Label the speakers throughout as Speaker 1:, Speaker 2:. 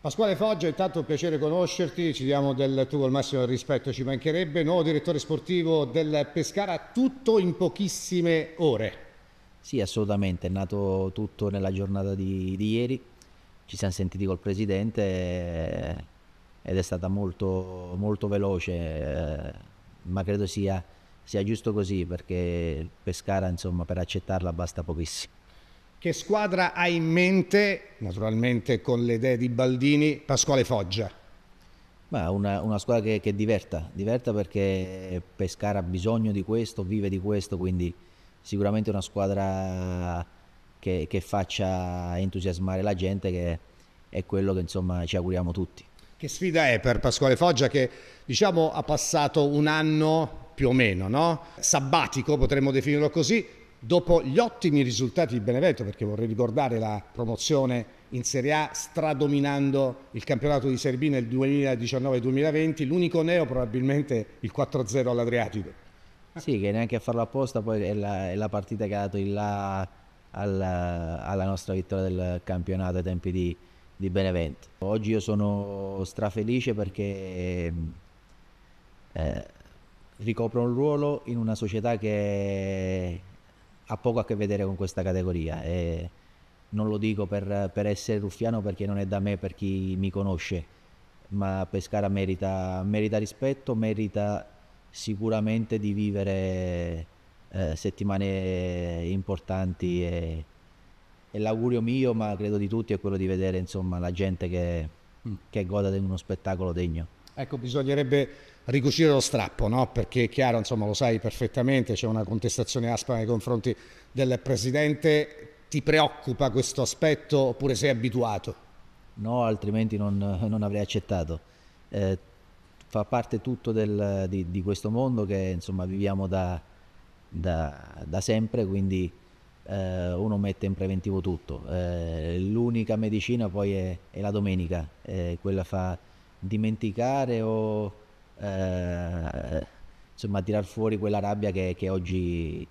Speaker 1: Pasquale Foggia, intanto un piacere conoscerti, ci diamo del tuo al massimo rispetto, ci mancherebbe. Nuovo direttore sportivo del Pescara, tutto in pochissime ore.
Speaker 2: Sì, assolutamente, è nato tutto nella giornata di, di ieri, ci siamo sentiti col presidente eh, ed è stata molto, molto veloce, eh, ma credo sia, sia giusto così perché Pescara insomma, per accettarla
Speaker 1: basta pochissimo. Che squadra ha in mente, naturalmente con le idee di Baldini, Pasquale Foggia? Ma una, una squadra che, che, diverta, diverta
Speaker 2: perché Pescara ha bisogno di questo, vive di questo, quindi sicuramente una squadra che, che faccia entusiasmare la gente, che è
Speaker 1: quello che insomma ci auguriamo tutti. Che sfida è per Pasquale Foggia che diciamo ha passato un anno più o meno, no? Sabbatico potremmo definirlo così, Dopo gli ottimi risultati di Benevento, perché vorrei ricordare la promozione in Serie A stradominando il campionato di Serie B nel 2019-2020, l'unico neo probabilmente il 4-0 all'Adriatico. Sì, che neanche a farlo apposta poi è la, è la partita che ha dato il
Speaker 2: là alla, alla, nostra vittoria del campionato ai tempi di, di Benevento. Oggi io sono strafelice perché eh, ricopro un ruolo in una società che ha poco a che vedere con questa categoria e non lo dico per, per essere ruffiano perché non è da me per chi mi conosce, ma Pescara merita, merita rispetto, merita sicuramente di vivere eh, settimane importanti e, e, l'augurio mio, ma credo di tutti, è quello di vedere insomma, la gente che, mm. che goda di uno spettacolo degno.
Speaker 1: Ecco, bisognerebbe ricucire lo strappo, no? perché è chiaro, insomma, lo sai perfettamente, c'è una contestazione aspra nei confronti del Presidente. Ti preoccupa questo aspetto oppure sei abituato?
Speaker 2: No, altrimenti non, non avrei accettato. Eh, fa parte tutto del, di, di, questo mondo che insomma, viviamo da, da, da sempre, quindi eh, uno mette in preventivo tutto. Eh, l'unica medicina poi è, è la domenica, eh, quella fa dimenticare o eh, insomma, tirar fuori quella rabbia che, che oggi,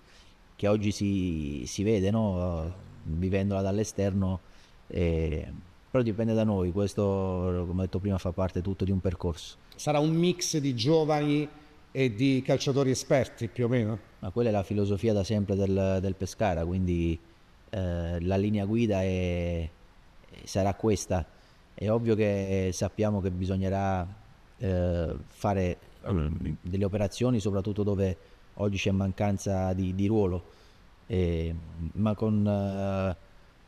Speaker 2: che oggi si, si vede, no? vivendola dall'esterno. Eh, però dipende da noi, questo come ho detto prima fa parte tutto di un percorso.
Speaker 1: Sarà un mix di giovani
Speaker 2: e di calciatori esperti più o meno? Ma quella è la filosofia da sempre del, del Pescara, quindi eh, la linea guida è, sarà questa. È ovvio che eh, sappiamo che bisognerà eh, fare delle operazioni, soprattutto dove oggi c'è mancanza di, di ruolo, eh, ma con, eh,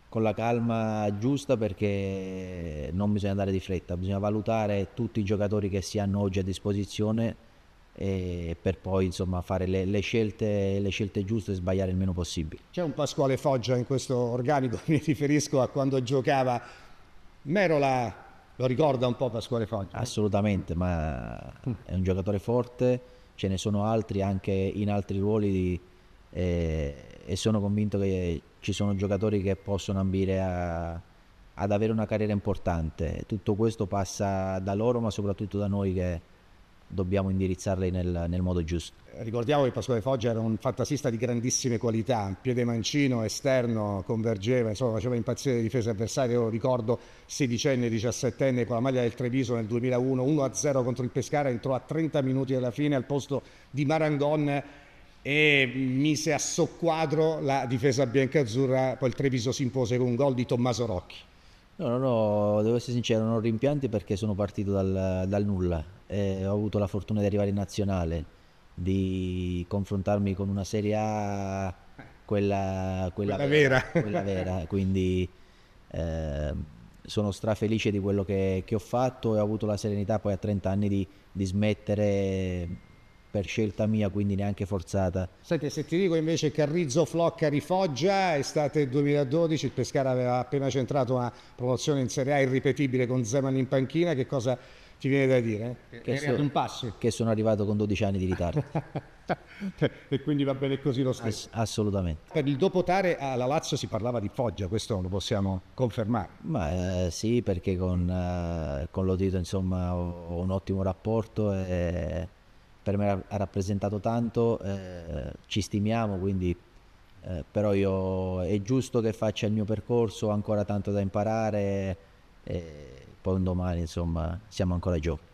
Speaker 2: con, la calma giusta perché non bisogna andare di fretta, bisogna valutare tutti i giocatori che si hanno oggi a disposizione e per poi insomma, fare le, le, scelte, le, scelte, giuste e sbagliare il meno possibile.
Speaker 1: C'è un Pasquale Foggia in questo organico, mi riferisco a quando giocava Merola lo ricorda un po' Pasquale Foggia?
Speaker 2: Assolutamente, ma è un giocatore forte, ce ne sono altri anche in altri ruoli di, eh, e sono convinto che ci sono giocatori che possono ambire a, ad avere una carriera importante. Tutto questo passa da loro ma soprattutto da noi che dobbiamo indirizzarli nel, nel modo giusto.
Speaker 1: Ricordiamo che Pasquale Foggia era un fantasista di grandissime qualità, piede mancino, esterno, convergeva, insomma faceva impazzire le difese avversarie, io ricordo sedicenne, diciassettenne con la maglia del Treviso nel 2001, 1-0 contro il Pescara, entrò a 30 minuti alla fine al posto di Marangon e mise a soqquadro la difesa biancazzurra, poi il Treviso si impose con un gol di Tommaso Rocchi. No, no, no, devo essere
Speaker 2: sincero, non ho rimpianti perché sono partito dal, dal nulla eh, ho avuto la fortuna di arrivare in nazionale, di confrontarmi con una Serie A, quella, quella, quella vera, vera. Quella vera. quindi eh, sono strafelice di quello che, che, ho fatto e ho avuto la serenità poi a 30 anni di, di smettere per scelta mia, quindi neanche forzata.
Speaker 1: Senti, se ti dico invece Carrizzo, Flocca, Rifoggia, estate 2012, il Pescara aveva appena centrato una promozione in Serie A irripetibile con Zeman in panchina, che cosa ci viene da dire. Eh? Che, so, un passo. che sono arrivato con 12 anni di ritardo. Cioè, e quindi va bene così lo stesso. Ass- assolutamente. Per il dopotare alla Lazio si parlava di Foggia, questo lo possiamo confermare. Ma eh, sì, perché
Speaker 2: con, eh, con Lodito insomma ho, ho, un ottimo rapporto e per me ha rappresentato tanto, eh, ci stimiamo quindi eh, però io è giusto che faccia il mio percorso, ho ancora tanto da imparare. Eh,
Speaker 1: poi un domani insomma siamo ancora giovani.